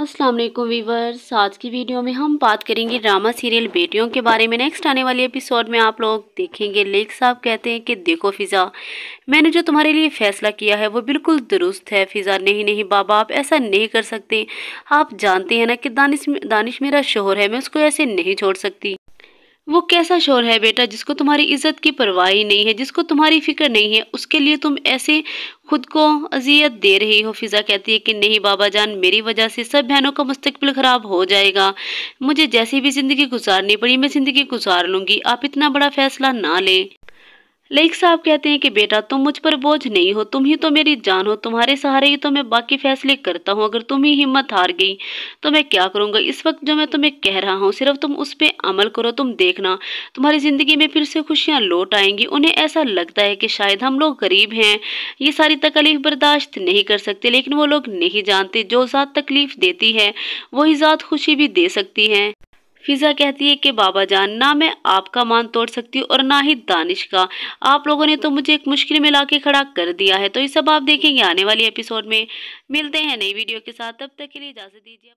अस्सलाम वालेकुम वीवर्स आज की वीडियो में हम बात करेंगे ड्रामा सीरियल बेटियों के बारे में नेक्स्ट आने वाले एपिसोड में आप लोग देखेंगे लेख साहब कहते हैं कि देखो फ़िज़ा मैंने जो तुम्हारे लिए फ़ैसला किया है वो बिल्कुल दुरुस्त है फ़िज़ा नहीं नहीं बाबा आप ऐसा नहीं कर सकते आप जानते हैं ना कि दानिश दानिश मेरा शोहर है मैं उसको ऐसे नहीं छोड़ सकती वो कैसा शोर है बेटा जिसको तुम्हारी इज्जत की परवाह ही नहीं है जिसको तुम्हारी फिक्र नहीं है उसके लिए तुम ऐसे खुद को अजियत दे रही हो फिज़ा कहती है कि नहीं बाबा जान मेरी वजह से सब बहनों का मुस्तबिल ख़राब हो जाएगा मुझे जैसी भी ज़िंदगी गुजारनी पड़ी मैं ज़िंदगी गुजार लूँगी आप इतना बड़ा फ़ैसला ना लें लईक साहब कहते हैं कि बेटा तुम मुझ पर बोझ नहीं हो तुम ही तो मेरी जान हो तुम्हारे सहारे ही तो मैं बाकी फैसले करता हूँ अगर तुम ही हिम्मत हार गई तो मैं क्या करूँगा इस वक्त जो मैं तुम्हें कह रहा हूँ सिर्फ तुम उस पर अमल करो तुम देखना तुम्हारी ज़िंदगी में फिर से खुशियाँ लौट आएंगी उन्हें ऐसा लगता है कि शायद हम लोग गरीब हैं ये सारी तकलीफ बर्दाश्त नहीं कर सकते लेकिन वो लोग नहीं जानते जो ज़ात तकलीफ देती है वही ज़ात खुशी भी दे सकती है फिज़ा कहती है कि बाबा जान ना मैं आपका मान तोड़ सकती हूँ और ना ही दानिश का आप लोगों ने तो मुझे एक मुश्किल में ला के खड़ा कर दिया है तो ये सब आप देखेंगे आने वाली एपिसोड में मिलते हैं नई वीडियो के साथ तब तक के लिए इजाज़त दीजिए